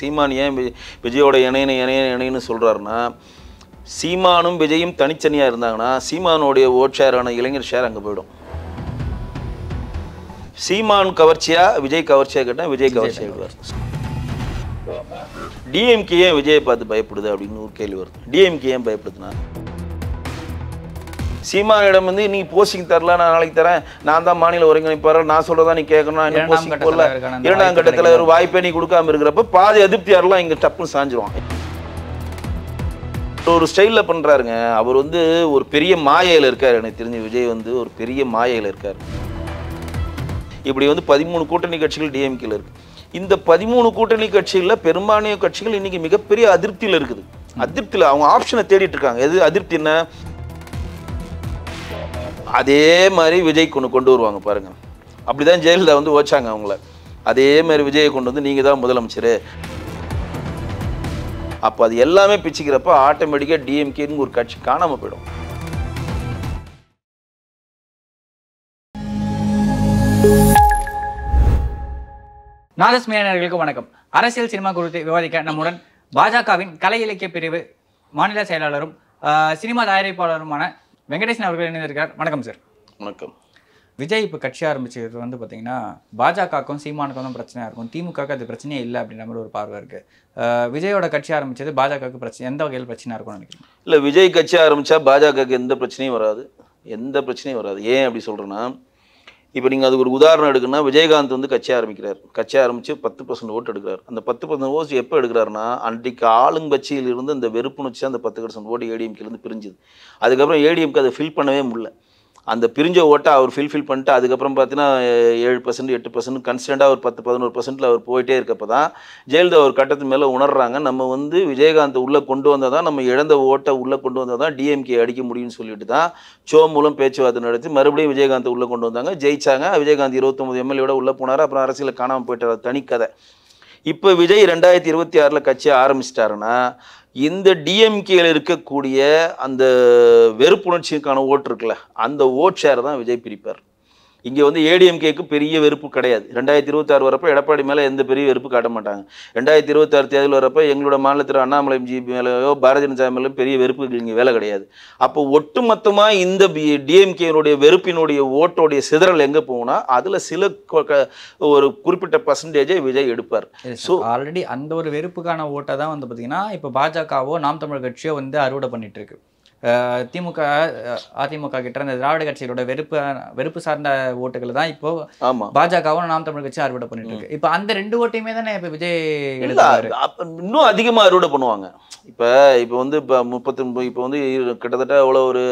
சீமான் ஏன் விஜயோட இணையனை இணையன் இணையன்னு சொல்கிறாருன்னா சீமானும் விஜயும் தனித்தனியாக இருந்தாங்கன்னா சீமானுடைய ஓட் ஷேரான இளைஞர் ஷேர் அங்கே போயிடும் சீமான் கவர்ச்சியா விஜய் கவர்ச்சியாக கேட்டால் விஜய் கவர்ச்சி ஆகிடுவார் டிஎம்கே ஏன் விஜயை பார்த்து பயப்படுது அப்படின்னு ஒரு கேள்வி வருது டிஎம்கே ஏன் பயப்படுதுன்னா சீமானிடம் வந்து நீ போஸ்டிங் தரல நான் நாளைக்கு தரேன் நான் தான் மாநில ஒருங்கிணைப்பாளர் நான் சொல்றதா நீ கேட்கணும் இரண்டாம் கட்டத்தில் ஒரு வாய்ப்பே நீ கொடுக்காம இருக்கிறப்ப பாதி அதிருப்தியாரெல்லாம் இங்கே டப்புன்னு சாஞ்சிருவாங்க ஒரு ஸ்டைலில் பண்ணுறாருங்க அவர் வந்து ஒரு பெரிய மாயையில் இருக்கார் எனக்கு தெரிஞ்ச விஜய் வந்து ஒரு பெரிய மாயையில் இருக்கார் இப்படி வந்து பதிமூணு கூட்டணி கட்சிகள் டிஎம்கேல இருக்கு இந்த பதிமூணு கூட்டணி கட்சிகளில் பெரும்பான்மை கட்சிகள் இன்னைக்கு மிகப்பெரிய அதிருப்தியில் இருக்குது அதிருப்தியில் அவங்க ஆப்ஷனை தேடிட்டு இருக்காங்க எது அதிருப்தி என்ன அதே மாதிரி விஜய் கொண்டு கொண்டு வருவாங்க பாருங்க அப்படிதான் ஜெயலலிதா வந்து ஓச்சாங்க அவங்கள அதே மாதிரி விஜயை கொண்டு வந்து நீங்கள் தான் முதலமைச்சர் அப்போ அது எல்லாமே பிச்சுக்கிறப்ப ஆட்டோமேட்டிக்காக டிஎம்கேன்னு ஒரு கட்சி காணாமல் போயிடும் நாதஸ்மியானர்களுக்கு வணக்கம் அரசியல் சினிமா குறித்து விவாதிக்க நம்முடன் பாஜகவின் கலை இலக்கிய பிரிவு மாநில செயலாளரும் சினிமா தயாரிப்பாளருமான வெங்கடேசன் அவர்கள் இணைந்திருக்கார் வணக்கம் சார் வணக்கம் விஜய் இப்போ கட்சி ஆரம்பிச்சது வந்து பார்த்தீங்கன்னா பாஜகவுக்கும் சீமானுக்கும் தான் பிரச்சனையாக இருக்கும் திமுகவுக்கு அது பிரச்சனையே இல்லை அப்படின்ற மாதிரி ஒரு பார்வை இருக்குது விஜயோட கட்சி ஆரம்பித்தது பாஜகவுக்கு பிரச்சனை எந்த வகையில் பிரச்சனையாக இருக்கும்னு நினைக்கிறேன் இல்லை விஜய் கட்சி ஆரம்பித்தா பாஜகவுக்கு எந்த பிரச்சனையும் வராது எந்த பிரச்சனையும் வராது ஏன் அப்படி சொல்கிறேன்னா இப்போ நீங்கள் அதுக்கு ஒரு உதாரணம் எடுக்குன்னா விஜயகாந்த் வந்து கட்சி ஆரம்பிக்கிறார் கட்சி ஆரம்பித்து பத்து பர்சன்ட் ஓட்டு எடுக்கிறார் அந்த பத்து பர்சன்ட் ஓட்டு எப்போ எடுக்கிறாருன்னா அன்றைக்கு ஆளுங்கட்சியிலிருந்து அந்த வெறுப்புணர்ச்சி அந்த பத்து பர்சன்ட் ஓட்டு ஏடிஎம்கேலேருந்து பிரிஞ்சுது அதுக்கப்புறம் ஏடிஎம்க்கு அதை ஃபில் பண்ணவே முடியல அந்த பிரிஞ்ச ஓட்டை அவர் ஃபில்ஃபில் பண்ணிட்டு அதுக்கப்புறம் பார்த்தீங்கன்னா ஏழு பர்சன்ட் எட்டு பர்சன்ட் கன்ஸ்டண்ட்டாக ஒரு பத்து பதினோரு பர்சன்ட்டில் அவர் போயிட்டே இருக்கப்போ தான் ஜெயலலிதா ஒரு கட்டத்து மேலே உணர்றாங்க நம்ம வந்து விஜயகாந்த் உள்ளே கொண்டு வந்தால் தான் நம்ம இழந்த ஓட்டை உள்ளே கொண்டு வந்தால் தான் டிஎம்கே அடிக்க முடியும்னு சொல்லிட்டு தான் ஷோ மூலம் பேச்சுவார்த்தை நடத்தி மறுபடியும் விஜயகாந்த் உள்ளே கொண்டு வந்தாங்க ஜெயிச்சாங்க விஜயகாந்த் இருபத்தொம்பது எம்எல்ஏட உள்ளே போனார் அப்புறம் அரசியலில் காணாமல் போயிட்டார் தனி கதை இப்போ விஜய் ரெண்டாயிரத்தி இருபத்தி ஆறில் கட்சியை ஆரம்பிச்சிட்டாருன்னா இந்த டிஎம்கேல இருக்கக்கூடிய அந்த வெறுப்புணர்ச்சிக்கான ஓட்டு இருக்குல்ல அந்த ஓட் ஷேர் தான் விஜய் பிரிப்பார் இங்கே வந்து ஏடிஎம்கேக்கு பெரிய வெறுப்பு கிடையாது ரெண்டாயிரத்தி இருபத்தாறு வரப்போ எடப்பாடி மேலே எந்த பெரிய வெறுப்பு காட்ட மாட்டாங்க ரெண்டாயிரத்தி இருபத்தாறு தேர்தல் வரப்போ எங்களோட மாநிலத்தில் அண்ணாமலை ஜி மேலேயோ பாரதிய ஜனதா மேலேயோ பெரிய வெறுப்பு இங்கே வேலை கிடையாது அப்போ ஒட்டுமொத்தமாக இந்த டிஎம்கேனுடைய வெறுப்பினுடைய ஓட்டோடைய சிதறல் எங்கே போகணும் அதில் சில ஒரு குறிப்பிட்ட பர்சன்டேஜை விஜய் எடுப்பார் ஸோ ஆல்ரெடி அந்த ஒரு வெறுப்புக்கான ஓட்டை தான் வந்து பார்த்தீங்கன்னா இப்போ பாஜகவோ நாம் தமிழ் கட்சியோ வந்து அறுவடை பண்ணிட்டு இருக்கு திமுக அதிமுக கிட்ட அந்த திராவிட கட்சிகளோட வெறுப்பு வெறுப்பு சார்ந்த ஓட்டுகள் தான் இப்போ பாஜகவும் நாம் தமிழ் கட்சி அறுவடை பண்ணிட்டு இருக்கு இப்போ அந்த ரெண்டு ஓட்டையுமே தானே இப்போ விஜய் இன்னும் அதிகமா அறுவடை பண்ணுவாங்க இப்ப இப்போ வந்து இப்போ முப்பத்தி இப்போ வந்து கிட்டத்தட்ட அவ்வளவு ஒரு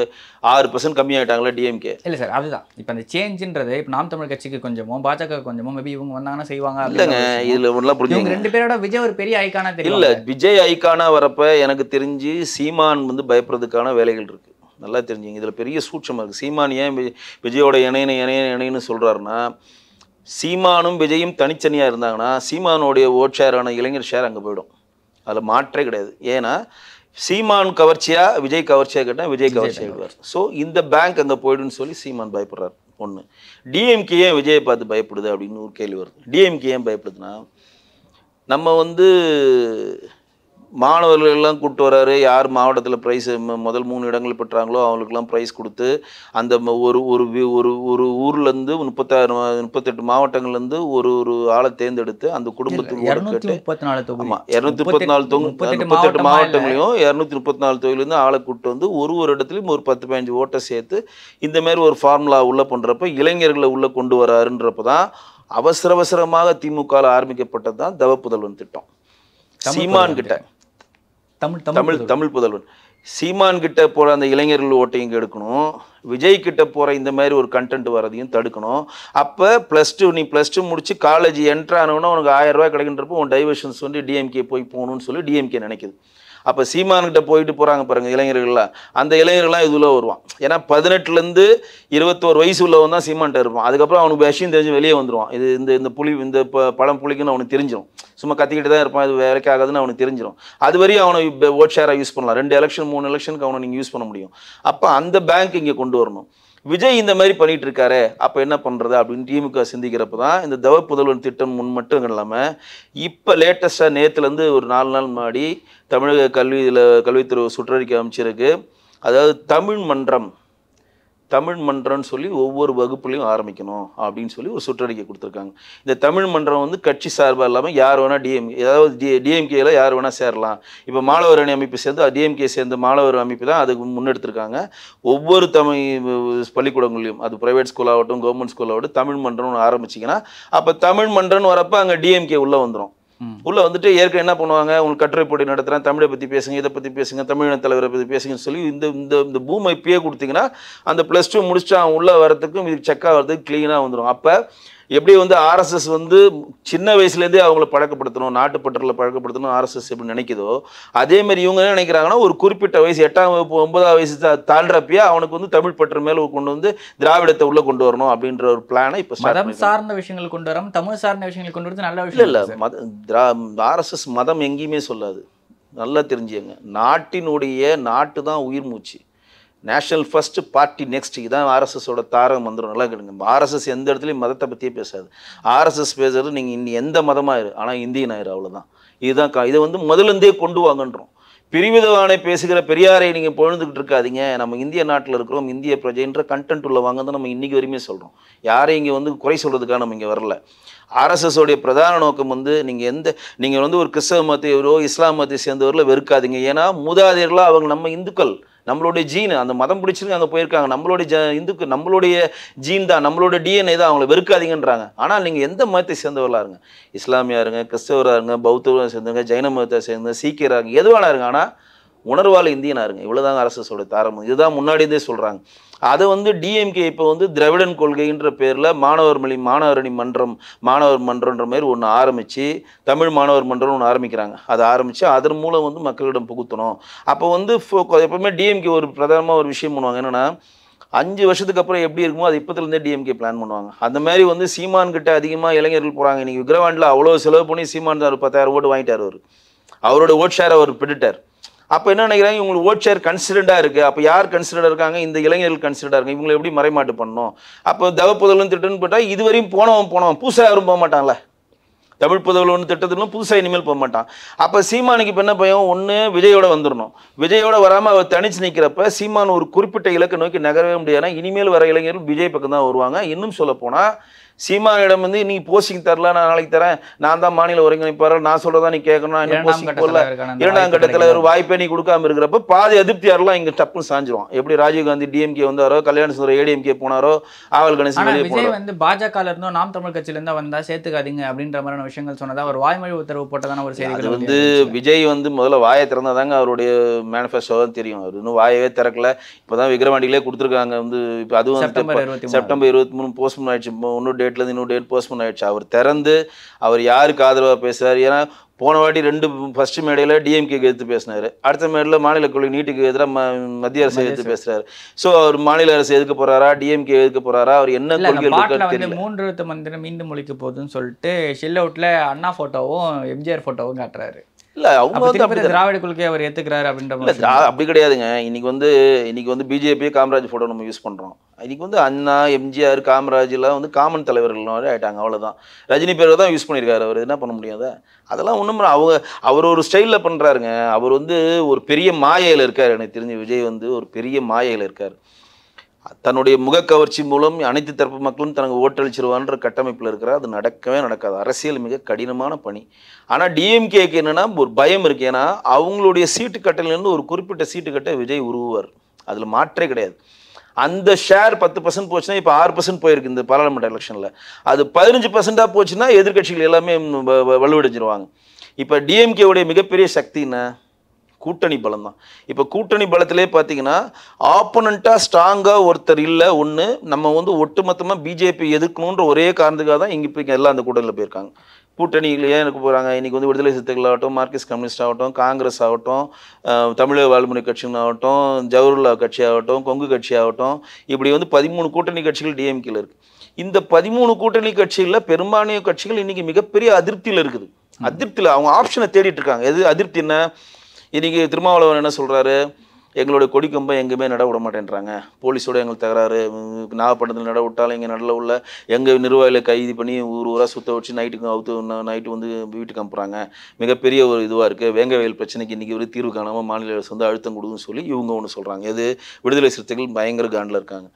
ஆறு பர்சன்ட் ஆயிட்டாங்களே டிஎம்கே இல்லை சார் அதுதான் இப்போ அந்த சேஞ்சுன்றது இப்போ நாம் தமிழ் கட்சிக்கு கொஞ்சமும் பாஜக கொஞ்சமும் மேபி இவங்க வந்தாங்கன்னா செய்வாங்க இல்லைங்க இதில் புரிஞ்சு ரெண்டு பேரோட விஜய் ஒரு பெரிய ஐக்கானா தெரியல விஜய் ஐக்கானா வரப்ப எனக்கு தெரிஞ்சு சீமான் வந்து பயப்படுறதுக்கான வேலைகள் இருக்குது நல்லா தெரிஞ்சுங்க இதில் பெரிய சூட்சமாக இருக்குது சீமான் ஏன் விஜயோட இணையனை இணையன இணையன்னு சொல்கிறாருன்னா சீமானும் விஜயும் தனித்தனியாக இருந்தாங்கன்னா சீமானுடைய ஓட் ஷேரான இளைஞர் ஷேர் அங்கே போயிடும் அதில் மாற்றே கிடையாது ஏன்னா சீமான் கவர்ச்சியாக விஜய் கவர்ச்சியாக கேட்டால் விஜய் கவர்ச்சியாக இருவார் ஸோ இந்த பேங்க் அங்கே போய்டுன்னு சொல்லி சீமான் பயப்படுறார் ஒன்று டிஎம்கே ஏன் விஜயை பார்த்து பயப்படுது அப்படின்னு ஒரு கேள்வி வருது டிஎம்கே ஏன் பயப்படுதுன்னா நம்ம வந்து மாணவர்களெல்லாம் கூப்பிட்டு வராரு யார் மாவட்டத்தில் ப்ரைஸ் முதல் மூணு இடங்கள் பெற்றாங்களோ அவங்களுக்குலாம் ப்ரைஸ் கொடுத்து அந்த ஒரு ஒரு ஒரு ஒரு ஊர்லேருந்து முப்பத்தாறு முப்பத்தெட்டு மாவட்டங்கள்லேருந்து ஒரு ஒரு ஆளை தேர்ந்தெடுத்து அந்த குடும்பத்துக்கு ஆமாம் இரநூத்தி முப்பத்தி நாலு தொகு முப்பத்தெட்டு மாவட்டங்களையும் இரநூத்தி முப்பத்தி நாலு தொகுதியிலேருந்து ஆளை கூப்பிட்டு வந்து ஒரு ஒரு இடத்துலையும் ஒரு பத்து பதினஞ்சு ஓட்டை சேர்த்து இந்தமாரி ஒரு ஃபார்முலா உள்ளே பண்ணுறப்ப இளைஞர்களை உள்ளே கொண்டு வராருன்றப்ப தான் அவசர அவசரமாக திமுகவில் ஆரம்பிக்கப்பட்டது தான் தவ புதல்வன் திட்டம் சீமான் கிட்ட தமிழ் தமிழ் தமிழ் புதல்வன் சீமான் கிட்ட போகிற அந்த இளைஞர்கள் ஓட்டையும் எடுக்கணும் விஜய் கிட்ட போகிற இந்த மாதிரி ஒரு கண்டென்ட் வரதையும் தடுக்கணும் அப்போ ப்ளஸ் டூ நீ ப்ளஸ் டூ முடிச்சு காலேஜ் என்ட்ரு உனக்கு ஆயிரம் ரூபாய் கிடைக்கின்றப்போ உன் டைவர்ஷன்ஸ் வந்து டிஎம்கே போய் போகணும்னு சொல்லி டிஎம்கே நினைக்குது அப்போ சீமான்கிட்ட போயிட்டு போகிறாங்க பாருங்கள் இளைஞர்கள்லாம் அந்த இளைஞர்கள்லாம் இதுல வருவான் ஏன்னா பதினெட்டுலேருந்து இருபத்தோரு வயசு உள்ளவன் தான் சீமான்ட்ட இருப்பான் அதுக்கப்புறம் அவனுக்கு விஷயம் தெரிஞ்சு வெளியே வந்துடுவான் இது இந்த இந்த புலி இந்த பழம் புளிக்குன்னு அவனுக்கு தெரிஞ்சிடும் சும்மா கத்திக்கிட்டு தான் இருப்பான் இது வேலைக்கு ஆகாதுன்னு அவனுக்கு தெரிஞ்சிடும் அது வரையும் அவனை ஓட் ஷேராக யூஸ் பண்ணலாம் ரெண்டு எலெக்ஷன் மூணு எலெக்ஷனுக்கு அவனை நீங்கள் யூஸ் பண்ண முடியும் அப்போ அந்த பேங்க் இங்கே கொண்டு வரணும் விஜய் இந்த மாதிரி பண்ணிட்டு இருக்காரு அப்போ என்ன பண்ணுறது அப்படின்னு திமுக சிந்திக்கிறப்ப தான் இந்த தவ புதல்வன் திட்டம் முன் மட்டும் இல்லாமல் இப்போ லேட்டஸ்ட்டாக நேற்றுலேருந்து ஒரு நாலு நாள் முன்னாடி தமிழக கல்வி கல்வித்துறை சுற்றறிக்கை அமைச்சிருக்கு அதாவது தமிழ் மன்றம் தமிழ் மன்றம்னு சொல்லி ஒவ்வொரு வகுப்புலையும் ஆரம்பிக்கணும் அப்படின்னு சொல்லி ஒரு சுற்றறிக்கை கொடுத்துருக்காங்க இந்த தமிழ் மன்றம் வந்து கட்சி சார்பாக இல்லாமல் யார் வேணால் டிஎம் ஏதாவது டி டிஎம்கேயில் யார் வேணால் சேரலாம் இப்போ மாணவர் அணி அமைப்பு சேர்ந்து டிஎம்கே சேர்ந்து மாணவர் அமைப்பு தான் அதுக்கு முன்னெடுத்திருக்காங்க ஒவ்வொரு தமிழ் பள்ளிக்கூடங்களையும் அது ப்ரைவேட் ஸ்கூலாகட்டும் கவர்மெண்ட் ஸ்கூலாகட்டும் தமிழ் மன்றம்னு ஆரம்பிச்சிங்கன்னா அப்போ தமிழ் மன்றம்னு வரப்போ அங்கே டிஎம்கே உள்ளே வந்துடும் உள்ளே வந்துட்டு ஏற்கனவே என்ன பண்ணுவாங்க உங்களுக்கு கட்டுரை போட்டி நடத்துகிறேன் தமிழை பற்றி பேசுங்க இதை பற்றி பேசுங்க தமிழின தலைவரை பற்றி பேசுங்கன்னு சொல்லி இந்த இந்த இந்த பூமை இப்பயே கொடுத்தீங்கன்னா அந்த ப்ளஸ் டூ முடிச்சுட்டு அவன் உள்ளே வரத்துக்கும் இது செக்காக வரதுக்கு க்ளீனாக வந்துடும் அப்போ எப்படி வந்து ஆர்எஸ்எஸ் வந்து சின்ன வயசுலேருந்தே அவங்கள பழக்கப்படுத்தணும் நாட்டுப்பற்றில் பழக்கப்படுத்தணும் ஆர்எஸ்எஸ் எப்படின்னு நினைக்குதோ அதேமாதிரி இவங்க என்ன நினைக்கிறாங்கன்னா ஒரு குறிப்பிட்ட வயசு எட்டாம் வகுப்பு ஒன்பதாம் வயசு தாழ்றப்பயே அவனுக்கு வந்து தமிழ் பற்று மேலே கொண்டு வந்து திராவிடத்தை உள்ளே கொண்டு வரணும் அப்படின்ற ஒரு பிளானை இப்போ மதம் சார்ந்த விஷயங்கள் கொண்டு வரோம் தமிழ் சார்ந்த விஷயங்கள் கொண்டு வரது நல்ல விஷயம் இல்லை மத திரா ஆர்எஸ்எஸ் மதம் எங்கேயுமே சொல்லாது நல்லா தெரிஞ்சுங்க நாட்டினுடைய நாட்டு தான் உயிர் மூச்சு நேஷனல் ஃபஸ்ட்டு பார்ட்டி நெக்ஸ்ட் இதுதான் ஆர்எஸ்எஸோட தாரம் வந்துடும் நல்லா கேளுங்க ஆர்எஸ்எஸ் எந்த இடத்துலையும் மதத்தை பற்றியே பேசாது ஆர்எஸ்எஸ் பேசுறது நீங்கள் இன்னி எந்த மதமாக இரு ஆனால் இந்தியன் ஆயிரு அவ்வளோதான் இதுதான் கா இதை வந்து முதலேருந்தே கொண்டு வாங்கன்றோம் பிரிவிதவானை பேசுகிற பெரியாரை நீங்கள் பொழுதுகிட்டு இருக்காதீங்க நம்ம இந்திய நாட்டில் இருக்கிறோம் இந்திய பிரஜைன்ற கண்டென்ட் உள்ள வாங்க தான் நம்ம இன்றைக்கி வரையுமே சொல்கிறோம் யாரையும் இங்கே வந்து குறை சொல்கிறதுக்காக நம்ம இங்கே வரல ஆர்எஸ்எஸோடைய பிரதான நோக்கம் வந்து நீங்கள் எந்த நீங்கள் வந்து ஒரு கிறிஸ்தவ மதத்தையோ இஸ்லாம் மதத்தை சேர்ந்தவரில் வெறுக்காதீங்க ஏன்னா மூதாதையர்களாக அவங்க நம்ம இந்துக்கள் நம்மளுடைய ஜீனு அந்த மதம் பிடிச்சிருக்கு அங்கே போயிருக்காங்க நம்மளுடைய ஜ இந்துக்கு நம்மளுடைய ஜீன் தான் நம்மளோட டிஎன்ஏ தான் அவங்கள வெறுக்காதீங்கன்றாங்க ஆனால் நீங்கள் எந்த மதத்தை சேர்ந்தவர்களாக இருங்க இஸ்லாமியாக இருங்க கிறிஸ்தவராக இருங்க பௌத்தவராக சேர்ந்துங்க ஜெயின மதத்தை சேர்ந்து சீக்கியராக இருங்க எதுவானா இருங்க ஆனால் உணர்வால் இந்தியனாக இருங்க இவ்வளோதாங்க ஆர்எஸ்எஸோட தாரம் இதுதான் முன்னாடியே சொல்கிறாங்க அதை வந்து டிஎம்கே இப்போ வந்து திராவிடன் கொள்கைன்ற பேரில் மாணவர் மொழி மாணவரணி மன்றம் மாணவர் மன்றன்ற மாதிரி ஒன்று ஆரம்பித்து தமிழ் மாணவர் மன்றம் ஒன்று ஆரம்பிக்கிறாங்க அதை ஆரம்பித்து அதன் மூலம் வந்து மக்களிடம் புகுத்தணும் அப்போ வந்து எப்போவுமே டிஎம்கே ஒரு பிரதானமாக ஒரு விஷயம் பண்ணுவாங்க என்னென்னா அஞ்சு வருஷத்துக்கு அப்புறம் எப்படி இருக்குமோ அது இப்போத்துலேருந்தே டிஎம்கே பிளான் பண்ணுவாங்க அந்த மாதிரி வந்து சீமான் கிட்ட அதிகமாக இளைஞர்கள் போகிறாங்க இன்றைக்கி விக்ரவாண்டில் அவ்வளோ செலவு பண்ணி சீமான் தான் ஒரு பத்தாயிரம் ஓட்டு வாங்கிட்டார் அவர் அவரோட ஓட் ஷேர் அவர் பிடிட்டார் அப்போ என்ன நினைக்கிறாங்க இவங்களுக்கு ஓட் ஷேர் கன்சிடண்டாக இருக்குது அப்போ யார் கன்சிடர்டாக இருக்காங்க இந்த இளைஞர்கள் கன்சிடர்டாக இருக்காங்க இவங்களை எப்படி மறைமாட்டு பண்ணணும் அப்போ தவ புதலும் திட்டம்னு போட்டால் இதுவரையும் போனவன் போனவன் புதுசாக யாரும் போக மாட்டான்ல தமிழ் புதவில் ஒன்று திட்டத்திலும் புதுசாக இனிமேல் போக மாட்டான் அப்போ சீமானுக்கு இப்போ என்ன பயம் ஒன்று விஜயோட வந்துடணும் விஜயோட வராமல் அவர் தனிச்சு நிற்கிறப்ப சீமான் ஒரு குறிப்பிட்ட இலக்கை நோக்கி நகரவே முடியாதுன்னா இனிமேல் வர இளைஞர்கள் விஜய் பக்கம் தான் வருவாங்க இன்னும் சொல்ல போனால் சீமானிடம் வந்து நீ போஸ்டிங் தரல நான் நாளைக்கு தரேன் நான் தான் மாநில ஒருங்கிணைப்பாளர் நான் சொல்றதா நீ கேட்கணும் இரண்டாம் கட்டத்தில் ஒரு வாய்ப்பே நீ கொடுக்காம இருக்கிறப்ப பாதி அதிருப்தியாரெல்லாம் இங்க டப்புன்னு சாஞ்சிரும் எப்படி ராஜீவ்காந்தி டிஎம்கே வந்தாரோ கல்யாண சுந்தர் ஏடிஎம்கே போனாரோ ஆவல் கணேசன் வெளியே போனாரோ வந்து பாஜக இருந்தோ நாம் தமிழ் கட்சியில இருந்தா வந்தா சேர்த்துக்காதீங்க அப்படின்ற மாதிரியான விஷயங்கள் சொன்னதா ஒரு வாய்மொழி உத்தரவு போட்டதான ஒரு செய்தி வந்து விஜய் வந்து முதல்ல வாயை திறந்தாதாங்க அவருடைய மேனிஃபெஸ்டோ தான் தெரியும் அவர் இன்னும் வாயவே திறக்கல இப்போதான் விக்ரவாண்டிகளே கொடுத்துருக்காங்க வந்து இப்போ அதுவும் செப்டம்பர் இருபத்தி மூணு போஸ்ட் ஆயிடுச்சு இன்னும் இருந்து இன்னொரு டேட் போஸ்ட்போன் ஆயிடுச்சு அவர் திறந்து அவர் யாருக்கு ஆதரவாக பேசுகிறார் ஏன்னா போன வாட்டி ரெண்டு ஃபஸ்ட்டு மேடையில் டிஎம்கேக்கு எதிர்த்து பேசினார் அடுத்த மேடையில் மாநில கொள்கை நீட்டுக்கு எதிராக மத்திய அரசு எதிர்த்து பேசுகிறாரு ஸோ அவர் மாநில அரசு எதுக்க போகிறாரா டிஎம்கே எதுக்க போகிறாரா அவர் என்ன கொள்கை மூன்று மந்திரம் மீண்டும் முழிக்க போகுதுன்னு சொல்லிட்டு ஷெல் அவுட்ல அண்ணா ஃபோட்டோவும் எம்ஜிஆர் ஃபோட்டோவும் காட்டுறாரு இல்லை அவங்க வந்து அப்படி திராவிட கொள்கையை அவர் ஏற்றுக்கிறாரு அப்படின்ற அப்படி கிடையாதுங்க இன்னைக்கு வந்து இன்னைக்கு வந்து பிஜேபி காமராஜ் ஃபோட்டோ நம்ம யூஸ் பண்ணுறோம் இன்னைக்கு வந்து அண்ணா எம்ஜிஆர் காமராஜ்லாம் வந்து காமன் தலைவர்கள் மாதிரி ஆகிட்டாங்க அவ்வளோதான் ரஜினி பேர் தான் யூஸ் பண்ணியிருக்காரு அவர் என்ன பண்ண முடியாத அதெல்லாம் ஒன்றும் அவங்க அவர் ஒரு ஸ்டைலில் பண்ணுறாருங்க அவர் வந்து ஒரு பெரிய மாயையில் இருக்கார் எனக்கு தெரிஞ்ச விஜய் வந்து ஒரு பெரிய மாயையில் இருக்கார் தன்னுடைய முகக்கவர்ச்சி மூலம் அனைத்து தரப்பு மக்களும் தனக்கு ஓட்டளிச்சிருவான்ற கட்டமைப்பில் இருக்கிறார் அது நடக்கவே நடக்காது அரசியல் மிக கடினமான பணி ஆனால் டிஎம்கேக்கு என்னென்னா ஒரு பயம் இருக்குது ஏன்னா அவங்களுடைய சீட்டு கட்டலேருந்து ஒரு குறிப்பிட்ட சீட்டு கட்ட விஜய் உருவார் அதில் மாற்றே கிடையாது அந்த ஷேர் பத்து பர்சன்ட் போச்சுன்னா இப்போ ஆறு பர்சன்ட் போயிருக்கு இந்த பாராளுமன்ற எலெக்ஷனில் அது பதினஞ்சு பர்சன்ட்டாக போச்சுன்னா எதிர்கட்சிகள் எல்லாமே வலுவடைஞ்சிருவாங்க இப்போ டிஎம்கேவுடைய மிகப்பெரிய சக்தின்னா கூட்டணி பலம் தான் இப்போ கூட்டணி பலத்திலே பார்த்தீங்கன்னா ஆப்போனண்ட்டாக ஸ்ட்ராங்காக ஒருத்தர் இல்லை ஒன்று நம்ம வந்து ஒட்டுமொத்தமாக பிஜேபி எதிர்க்கணுன்ற ஒரே காரணத்துக்காக தான் இங்கே இப்போ எல்லாம் அந்த கூட்டணியில் போயிருக்காங்க கூட்டணியிலேயே எனக்கு போகிறாங்க இன்றைக்கி வந்து விடுதலை சித்துக்கள் ஆகட்டும் மார்க்சிஸ்ட் கம்யூனிஸ்ட் ஆகட்டும் காங்கிரஸ் ஆகட்டும் தமிழக வாழ்முறை கட்சிகள் ஆகட்டும் ஜவஹர்லால் கட்சி ஆகட்டும் கொங்கு கட்சி ஆகட்டும் இப்படி வந்து பதிமூணு கூட்டணி கட்சிகள் டிஎம்கேல இருக்குது இந்த பதிமூணு கூட்டணி கட்சிகளில் பெரும்பான்மைய கட்சிகள் இன்றைக்கி மிகப்பெரிய அதிருப்தியில் இருக்குது அதிருப்தியில் அவங்க ஆப்ஷனை தேடிட்டு இருக்காங்க எது அதிருப்தி என்ன இன்றைக்கி திருமாவளவன் என்ன சொல்கிறாரு எங்களுடைய கொடி கம்பை எங்கேயுமே நட விட மாட்டேன்றாங்க போலீஸோட எங்களுக்கு தகராறு நாகப்பட்டினத்தில் நட விட்டாலும் எங்கள் நடல உள்ள எங்கள் நிர்வாகிகளை கைது பண்ணி ஊர் ஊராக சுத்த வச்சு நைட்டுக்கு அவுத்து நைட்டு வந்து வீட்டுக்கு அனுப்புறாங்க மிகப்பெரிய ஒரு இதுவாக இருக்குது வேங்க வயல் பிரச்சனைக்கு இன்றைக்கி ஒரு தீர்வு காணாமல் மாநில அரசு வந்து அழுத்தம் கொடுக்குன்னு சொல்லி இவங்க ஒன்று சொல்கிறாங்க எது விடுதலை சிறுத்தைகள் பயங்கர காண்டில் இருக்காங்க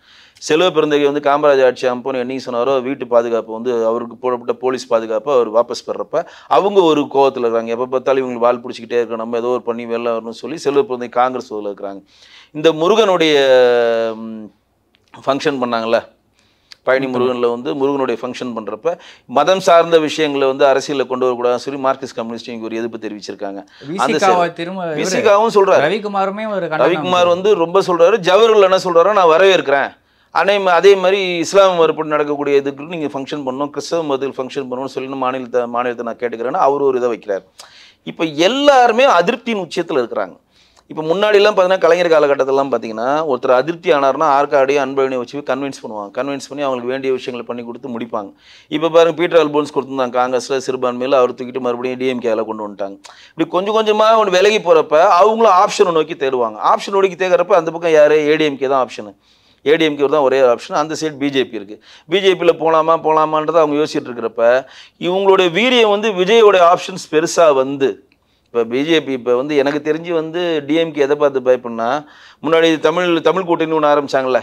செல்வ பிறந்தகை வந்து காமராஜ் ஆட்சி அம்பன் என்னைக்கு சொன்னாரோ வீட்டு பாதுகாப்பு வந்து அவருக்கு போடப்பட்ட போலீஸ் பாதுகாப்பு அவர் வாபஸ் பெறப்ப அவங்க ஒரு கோவத்தில் இருக்கிறாங்க எப்போ பார்த்தாலும் இவங்களுக்கு வால் பிடிச்சிக்கிட்டே இருக்கோம் நம்ம ஏதோ ஒரு பண்ணி வெளில வரணும்னு சொல்லி செல்வ பிறந்தை காங்கிரஸ் இதில் இருக்கிறாங்க இந்த முருகனுடைய ஃபங்க்ஷன் பண்ணாங்கள்ல பழனி முருகனில் வந்து முருகனுடைய ஃபங்க்ஷன் பண்ணுறப்ப மதம் சார்ந்த விஷயங்களை வந்து அரசியலில் கொண்டு வரக்கூடாது சொல்லி மார்க்சிஸ்ட் கம்யூனிஸ்ட் இங்கே ஒரு எதிர்ப்பு தெரிவிச்சிருக்காங்க விசிகாவும் சொல்கிறார் ரவிக்குமாருமே ரவிக்குமார் வந்து ரொம்ப சொல்கிறாரு ஜவஹர்லால் என்ன சொல்கிறாரோ நான் வரவேற்கிறேன் அதே அதே மாதிரி இஸ்லாம் மறுப்பு நடக்கக்கூடிய இதுக்கு நீங்கள் ஃபங்க்ஷன் பண்ணணும் கிறிஸ்தவ மதத்தில் ஃபங்க்ஷன் பண்ணணும்னு சொல்லி மாநிலத்தை மாநிலத்தை நான் கேட்டுக்கிறேன்னு அவர் ஒரு இதை வைக்கிறார் இப்போ எல்லாருமே அதிருப்தியின் உச்சத்தில் இருக்கிறாங்க இப்போ முன்னாடிலாம் பார்த்தீங்கன்னா கலைஞர் காலகட்டத்திலலாம் பார்த்தீங்கன்னா ஒருத்தர் அதிருப்தி ஆனார்னா ஆர்காடையும் அன்பழனையும் வச்சு கன்வின்ஸ் பண்ணுவாங்க கன்வின்ஸ் பண்ணி அவங்களுக்கு வேண்டிய விஷயங்களை பண்ணி கொடுத்து முடிப்பாங்க இப்போ பாருங்கள் பீட்டர் அல்போன்ஸ் கொடுத்துருந்தாங்க காங்கிரஸில் சிறுபான்மையில் அவர் தூக்கிட்டு மறுபடியும் டிஎம்கேல கொண்டு வந்துட்டாங்க இப்படி கொஞ்சம் கொஞ்சமாக ஒன்று விலகி போகிறப்ப அவங்களும் ஆப்ஷனை நோக்கி தேடுவாங்க ஆப்ஷன் நோக்கி தேடுறப்ப அந்த பக்கம் யார் ஏடிஎம்கே தான் ஆப்ஷனு ஏடிஎம்கே தான் ஒரே ஆப்ஷன் அந்த சைடு பிஜேபி இருக்குது பிஜேபியில் போகலாமா போகலாமான்றத அவங்க யோசிச்சுட்டு இருக்கிறப்ப இவங்களுடைய வீரியம் வந்து விஜயோடைய ஆப்ஷன்ஸ் பெருசாக வந்து இப்போ பிஜேபி இப்போ வந்து எனக்கு தெரிஞ்சு வந்து டிஎம்கே எதை பார்த்து பயப்படனா முன்னாடி தமிழ் தமிழ் கூட்டணி ஒன்று ஆரம்பித்தாங்களே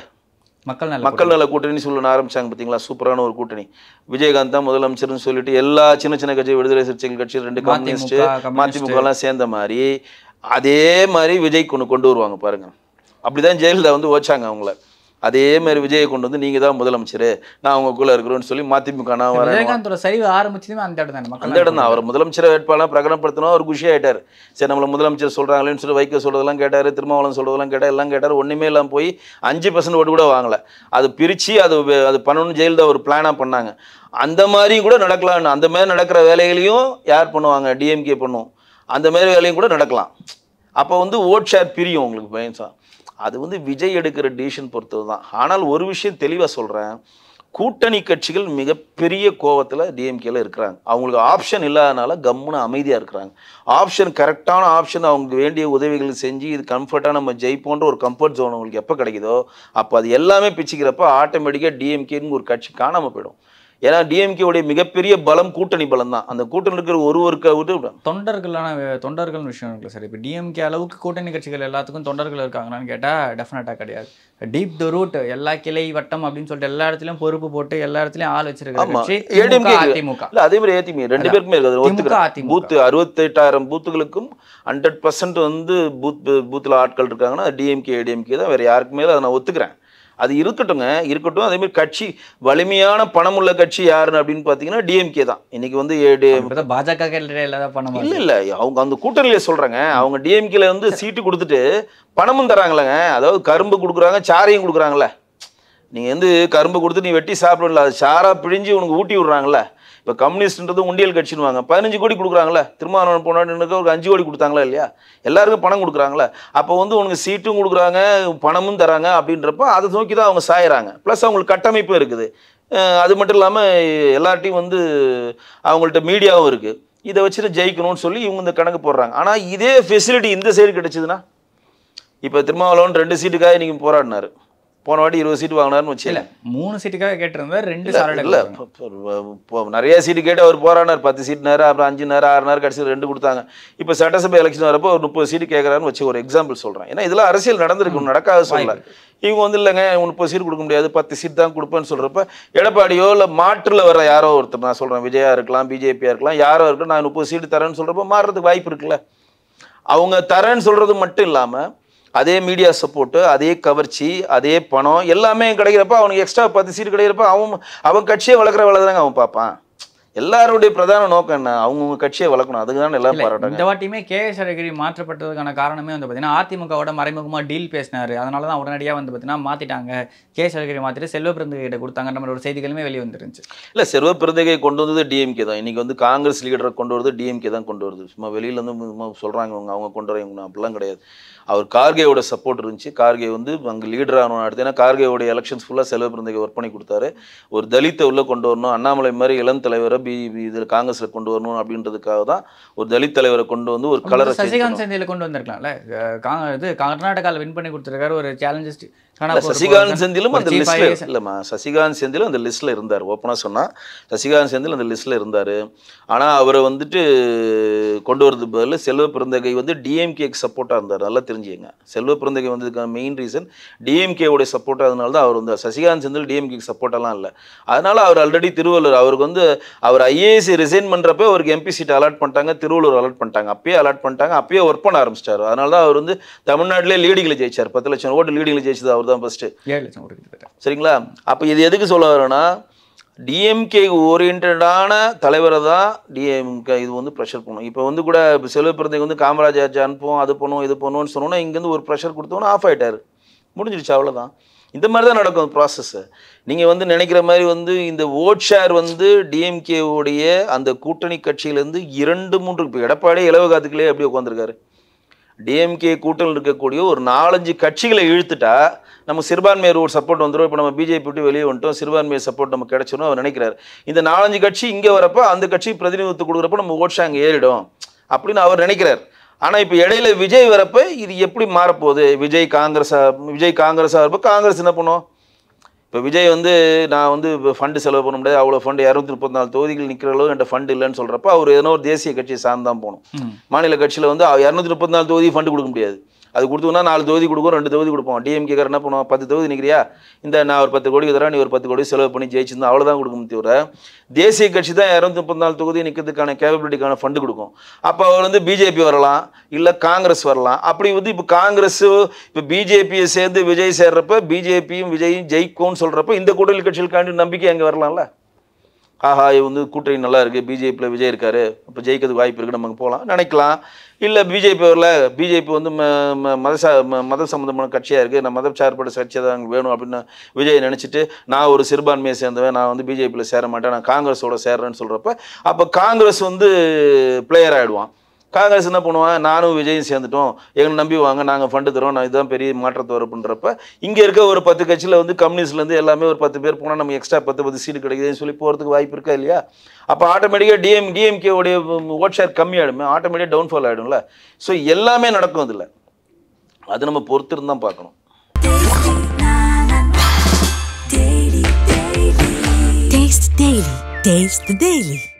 மக்கள் நல மக்கள் நல கூட்டணி சொல்லணும் ஆரம்பிச்சாங்க பார்த்தீங்களா சூப்பரான ஒரு கூட்டணி விஜயகாந்த் தான் முதலமைச்சர்னு சொல்லிட்டு எல்லா சின்ன சின்ன கட்சி விடுதலை சிறுத்தைகள் கட்சி ரெண்டு கம்யூனிஸ்ட் மதிமுகலாம் சேர்ந்த மாதிரி அதே மாதிரி விஜய் கொண்டு கொண்டு வருவாங்க பாருங்க அப்படிதான் ஜெயலலிதா வந்து ஓச்சாங்க அவங்கள அதே மாதிரி விஜயை கொண்டு வந்து நீங்க தான் முதலமைச்சர் நான் உங்களுக்குள்ள இருக்கிறோன்னு சொல்லி மதிமுகனா வர விஜயகாந்தோட சரிவு ஆரம்பிச்சதுமே அந்த இடம் தான் அந்த இடம் தான் அவர் முதலமைச்சர் வேட்பாளர் பிரகடனப்படுத்தினா அவர் குஷி ஆயிட்டார் சரி நம்மளை முதலமைச்சர் சொல்றாங்களேன்னு சொல்லி வைக்க சொல்றதெல்லாம் கேட்டார் திருமாவளம் சொல்றதெல்லாம் கேட்டார் எல்லாம் கேட்டார் ஒன்றுமே எல்லாம் போய் அஞ்சு பர்சன்ட் ஓட்டு கூட வாங்கல அது பிரிச்சு அது அது பண்ணணும்னு ஜெயலலிதா ஒரு பிளானா பண்ணாங்க அந்த மாதிரியும் கூட நடக்கலாம்னு அந்த மாதிரி நடக்கிற வேலைகளையும் யார் பண்ணுவாங்க டிஎம்கே பண்ணும் அந்த மாதிரி வேலையும் கூட நடக்கலாம் அப்போ வந்து ஓட் ஷேர் பிரியும் உங்களுக்கு பயன்சா அது வந்து விஜய் எடுக்கிற டிசிஷன் பொறுத்தது தான் ஆனால் ஒரு விஷயம் தெளிவாக சொல்கிறேன் கூட்டணி கட்சிகள் மிகப்பெரிய கோவத்தில் டிஎம்கேல இருக்கிறாங்க அவங்களுக்கு ஆப்ஷன் இல்லாதனால கம்முன்னு அமைதியாக இருக்கிறாங்க ஆப்ஷன் கரெக்டான ஆப்ஷன் அவங்களுக்கு வேண்டிய உதவிகள் செஞ்சு இது கம்ஃபர்ட்டாக நம்ம ஜெயிப்போன்ற ஒரு கம்ஃபர்ட் ஜோன் அவங்களுக்கு எப்போ கிடைக்குதோ அப்போ அது எல்லாமே பிச்சுக்கிறப்ப ஆட்டோமேட்டிக்காக டிஎம்கேன்னு ஒரு கட்சி காணாமல் போயிடும் ஏன்னா டிஎம்கேவுடைய மிகப்பெரிய பலம் கூட்டணி பலம் தான் அந்த கூட்டணி இருக்கிற ஒரு ஒரு விட்டு தொண்டர்களான தொண்டர்கள் விஷயம் இருக்குல்ல சார் இப்போ டிஎம்கே அளவுக்கு கூட்டணி கட்சிகள் எல்லாத்துக்கும் தொண்டர்கள் இருக்காங்களான்னு கேட்டால் டெஃபினட்டாக கிடையாது டீப் த ரூட் எல்லா கிளை வட்டம் அப்படின்னு சொல்லிட்டு எல்லா இடத்துலயும் பொறுப்பு போட்டு எல்லா இடத்துலயும் ஆள் வச்சிருக்காங்க அதே மாதிரி ஏடிஎம்கே ரெண்டு பேருக்குமே இருக்குது பூத் அறுபத்தெட்டாயிரம் பூத்துகளுக்கும் ஹண்ட்ரட் பர்சன்ட் வந்து பூத் பூத்தில் ஆட்கள் இருக்காங்கன்னா டிஎம்கே ஏடிஎம்கே தான் வேற யாருக்குமே மேலே அதை நான் ஒத்துக்கிறேன் அது இருக்கட்டுங்க இருக்கட்டும் அதேமாதிரி கட்சி வலிமையான பணமுள்ள கட்சி யாருன்னு அப்படின்னு பார்த்தீங்கன்னா டிஎம்கே தான் இன்னைக்கு வந்து பாஜக இல்லை இல்லை அவங்க அந்த கூட்டணியில சொல்கிறாங்க அவங்க டிஎம்கேல வந்து சீட்டு கொடுத்துட்டு பணமும் தராங்களேங்க அதாவது கரும்பு கொடுக்குறாங்க சாரையும் கொடுக்குறாங்கல்ல நீங்கள் வந்து கரும்பு கொடுத்து நீ வெட்டி சாப்பிடல அது சாராக பிழிஞ்சு உனக்கு ஊட்டி விடுறாங்கல்ல இப்போ கம்யூனிஸ்ட்ன்றது உண்டியல் கட்சின்னு பதினஞ்சு கோடி கொடுக்குறாங்களே திருமாவளவன் போனாடுனுக்கு ஒரு அஞ்சு கோடி கொடுத்தாங்களா இல்லையா எல்லாருக்கும் பணம் கொடுக்குறாங்களே அப்போ வந்து உனக்கு சீட்டும் கொடுக்குறாங்க பணமும் தராங்க அப்படின்றப்ப அதை நோக்கி தான் அவங்க சாயிறாங்க ப்ளஸ் அவங்களுக்கு கட்டமைப்பும் இருக்குது அது மட்டும் இல்லாமல் எல்லார்ட்டையும் வந்து அவங்கள்ட்ட மீடியாவும் இருக்குது இதை வச்சுட்டு ஜெயிக்கணும்னு சொல்லி இவங்க இந்த கணக்கு போடுறாங்க ஆனால் இதே ஃபெசிலிட்டி இந்த சைடு கிடச்சிதுன்னா இப்போ திருமாவளவன் ரெண்டு சீட்டுக்காக இன்றைக்கி போராடினார் போன வாட்டி இருபது சீட்டு வாங்கினாருன்னு வச்சு மூணு சீட்டுக்காக கேட்டிருந்தார் ரெண்டு இல்லை இப்போ நிறைய சீட்டு கேட்டு அவர் போறானார் பத்து சீட் நேரம் அப்புறம் அஞ்சு நேரம் ஆறு நேரம் கடைசி ரெண்டு கொடுத்தாங்க இப்போ சட்டசபை எலெக்ஷன் வரப்போ ஒரு முப்பது சீட்டு கேட்குறாருன்னு வச்சு ஒரு எக்ஸாம்பிள் சொல்கிறேன் ஏன்னா இதெல்லாம் அரசியல் நடந்திருக்கு நடக்காத சொல்லலை இவங்க வந்து இல்லைங்க முப்பது சீட் கொடுக்க முடியாது பத்து சீட் தான் கொடுப்பேன்னு சொல்கிறப்ப எடப்பாடியோ இல்லை மாற்றில் வர யாரோ ஒருத்தர் நான் சொல்கிறேன் விஜயா இருக்கலாம் பிஜேபியாக இருக்கலாம் யாரோ இருக்கலாம் நான் முப்பது சீட்டு தரேன்னு சொல்கிறப்ப மாறுறதுக்கு வாய்ப்பு இருக்குல்ல அவங்க தரேன்னு சொல்கிறது மட்டும் இல்லாமல் அதே மீடியா சப்போர்ட்டு அதே கவர்ச்சி அதே பணம் எல்லாமே கிடைக்கிறப்ப அவனுக்கு எக்ஸ்ட்ரா பத்து சீட் கிடைக்கிறப்ப அவன் அவன் கட்சியை வளர்க்குற வேலை தாங்க அவன் பார்ப்பான் எல்லாருடைய பிரதான நோக்கம் என்ன அவங்கவுங்க கட்சியை வளர்க்கணும் அதுக்கு தான் எல்லாரும் பாராட்டாங்க இந்த வாட்டியுமே கே எஸ் அழகிரி மாற்றப்பட்டதுக்கான காரணமே வந்து பார்த்தீங்கன்னா அதிமுகவோட மறைமுகமாக டீல் பேசினார் அதனால தான் உடனடியாக வந்து பார்த்தீங்கன்னா மாற்றிட்டாங்க கே எஸ் அழகிரி மாற்றிட்டு செல்வ பிரதிகிட்ட கொடுத்தாங்கன்ற மாதிரி ஒரு செய்திகளுமே வெளியே வந்துருந்துச்சு இல்லை செல்வ பிரதிகை கொண்டு வந்தது டிஎம்கே தான் இன்றைக்கி வந்து காங்கிரஸ் லீடரை கொண்டு வரது டிஎம்கே தான் கொண்டு வருது சும்மா வெளியிலேருந்து சும்மா சொல்கிறாங்க அவங்க அவங்க கொண்டு வரவங்க அப்படிலாம் கிடையாது அவர் கார்கேயோட சப்போர்ட் இருந்துச்சு கார்கே வந்து அங்கே லீடரான ஆகணும் அடுத்து ஏன்னா கார்கேயோட எலெக்ஷன்ஸ் ஃபுல்லாக செலவு பிறந்தைக்கு ஒர்க் பண்ணி கொடுத்தாரு ஒரு தலித்தை உள்ளே கொண்டு வரணும் அண்ணாமலை மாதிரி இளம் தலைவரை பி இதில் காங்கிரஸில் கொண்டு வரணும் அப்படின்றதுக்காக தான் ஒரு தலித் தலைவரை கொண்டு வந்து ஒரு கலர் சசிகாந்த் சந்தியில் கொண்டு வந்திருக்கலாம்ல இது கர்நாடகாவில் வின் பண்ணி கொடுத்துருக்காரு ஒரு சேலஞ்சஸ் சசிகாந்த் செந்திலும் அந்த லிஸ்ட்ல இல்லைம்மா சசிகாந்த் செந்திலும் அந்த லிஸ்ட்டில் இருந்தார் ஓப்பனா சொன்னால் சசிகாந்த் செந்தில் அந்த லிஸ்ட்டில் இருந்தார் ஆனா அவரை வந்துட்டு கொண்டு வரது பதில் செல்வ பிறந்தகை வந்து டிஎம்கேக்கு சப்போர்ட்டா இருந்தார் நல்லா தெரிஞ்சு தெரிஞ்சுங்க செல்வ பிறந்தகை வந்ததுக்கான மெயின் ரீசன் டிஎம்கேவுடைய சப்போர்ட் அதனால தான் அவர் வந்து சசிகாந்த் செந்தில் டிஎம்கேக்கு சப்போர்ட்டெல்லாம் இல்லை அதனால் அவர் ஆல்ரெடி திருவள்ளூர் அவருக்கு வந்து அவர் ஐஏசி ரிசைன் பண்ணுறப்ப அவருக்கு எம்பி சீட் அலாட் பண்ணிட்டாங்க திருவள்ளூர் அலாட் பண்ணிட்டாங்க அப்பயே அலாட் பண்ணிட்டாங்க அப்பயே ஒர்க் பண்ண ஆரம்பிச்சிட்டார் அதனால தான் அவர் வந்து தமிழ்நாட்டிலே லீடிங்கில் ஜெயிச்சார் பத்து லட்சம் ஓட்டு லீடிங்கில் ஜெயிச்சது அவர் தான் ஃபஸ்ட்டு ஏழு லட்சம் சரிங்களா அப்போ இது எதுக்கு சொல்ல வரேன்னா டிஎம்கே ஓரியன்டான தலைவரை தான் டிஎம்கே இது வந்து ப்ரெஷர் பண்ணும் இப்போ வந்து கூட செல்வ பிறந்தைக்கு வந்து காமராஜாச்சு அனுப்புவோம் அது பண்ணுவோம் இது பண்ணுவோம்னு சொன்னோன்னா இங்கேருந்து ஒரு ப்ரெஷர் கொடுத்தோன்னு ஆஃப் ஆகிட்டார் முடிஞ்சிடுச்சு அவ்வளோதான் இந்த மாதிரி தான் நடக்கும் ப்ராசஸ்ஸு நீங்கள் வந்து நினைக்கிற மாதிரி வந்து இந்த ஓட் ஷேர் வந்து டிஎம்கேவுடைய அந்த கூட்டணி கட்சியிலேருந்து இரண்டு மூன்று இப்போ எடப்பாடி இலவ காத்துக்குள்ளே உட்காந்துருக்காரு டிஎம்கே கூட்டணியில் இருக்கக்கூடிய ஒரு நாலஞ்சு கட்சிகளை இழுத்துட்டா நம்ம சிறுபான்மையர் ஒரு சப்போர்ட் வந்துடும் இப்போ நம்ம பிஜேபி விட்டு வெளியே வந்துட்டோம் சிறுபான்மையை சப்போர்ட் நம்ம கிடைச்சிடும் அவர் நினைக்கிறார் இந்த நாலஞ்சு கட்சி இங்கே வரப்போ அந்த கட்சி பிரதிநிதித்துவம் கொடுக்குறப்போ நம்ம ஓட்ஸ் அங்கே ஏறிடும் அப்படின்னு அவர் நினைக்கிறார் ஆனால் இப்போ இடையில விஜய் வரப்போ இது எப்படி மாறப்போகுது விஜய் காங்கிரஸாக விஜய் காங்கிரஸாக இருப்போ காங்கிரஸ் என்ன பண்ணும் இப்போ விஜய் வந்து நான் வந்து இப்போ ஃபண்டு செலவு பண்ண முடியாது அவ்வளோ ஃபண்டு இரநூத்தி முப்பத்தி நாலு தொகுதிகள் நிற்கிற அளவு என்கிட்ட ஃபண்டு இல்லைன்னு சொல்கிறப்ப அவர் ஏதோ ஒரு தேசிய கட்சியை சார்ந்து தான் போகணும் மாநில கட்சியில் வந்து இரநூத்தி முப்பத்தி நாலு தொகுதி ஃபண்டு கொடுக்க முடியாது அது கொடுத்தோம்னா நாலு தொகுதி கொடுக்கும் ரெண்டு தொகுதி கொடுப்போம் டிஎம்கேக்கார் என்ன பண்ணுவோம் பத்து தொகுதி நிற்கிறியா இந்த நான் ஒரு பத்து கோடி தரேன் நீ ஒரு பத்து கோடி செலவு பண்ணி ஜெயிச்சிருந்தோம் அவ்வளோதான் கொடுக்க தவிர தேசிய கட்சி தான் இரநூத்தி முப்பத்தி நாலு தொகுதி நிற்கிறதுக்கான கேபபிலிட்டிக்கான ஃபண்டு கொடுக்கும் அப்போ அவர் வந்து பிஜேபி வரலாம் இல்லை காங்கிரஸ் வரலாம் அப்படி வந்து இப்போ காங்கிரஸ் இப்போ பிஜேபியை சேர்ந்து விஜய் சேர்றப்ப பிஜேபியும் விஜயும் ஜெயிக்கும்னு சொல்கிறப்ப இந்த கூட்டணி கட்சிகளுக்காண்டி நம்பிக்கை அங்கே வரலாம்ல ஆஹா இது வந்து கூட்டணி நல்லா இருக்குது பிஜேபியில் விஜய் இருக்கார் அப்போ ஜெயிக்கிறதுக்கு வாய்ப்பு இருக்குது நமக்கு போகலாம் நினைக்கலாம் இல்லை பிஜேபி வரல பிஜேபி வந்து மத சா மத சம்மந்தமான கட்சியாக இருக்குது நான் மத சார்பட்ட கட்சி தான் எனக்கு வேணும் அப்படின்னு விஜய் நினச்சிட்டு நான் ஒரு சிறுபான்மையை சேர்ந்தவன் நான் வந்து பிஜேபியில் சேர மாட்டேன் நான் காங்கிரஸோட சேர்றேன்னு சொல்கிறப்ப அப்போ காங்கிரஸ் வந்து பிளேயர் ஆகிடுவான் காங்கிரஸ் என்ன பண்ணுவாங்க நானும் விஜயும் சேர்ந்துட்டோம் எங்களை நம்பி வாங்க நாங்கள் ஃபண்டு தரோம் நான் இதுதான் பெரிய மாற்றத்தை வரப்புன்றப்ப இங்கே இருக்க ஒரு பத்து கட்சியில் வந்து கம்யூனிஸ்ட்லேருந்து எல்லாமே ஒரு பத்து பேர் போனால் நமக்கு எக்ஸ்ட்ரா பத்து பத்து சீட்டு கிடைக்குதுன்னு சொல்லி போகிறதுக்கு வாய்ப்பு இருக்கா இல்லையா அப்போ ஆட்டோமேட்டிக்காக டிஎம் டிஎம்கே உடைய ஓட் ஷேர் கம்மியாகிடுமே ஆட்டோமேட்டிக்காக டவுன்ஃபால் ஆகிடும்ல ஸோ எல்லாமே நடக்கும் அதில் அது நம்ம பொறுத்திருந்தான் தான் பார்க்கணும் Taste the Daily.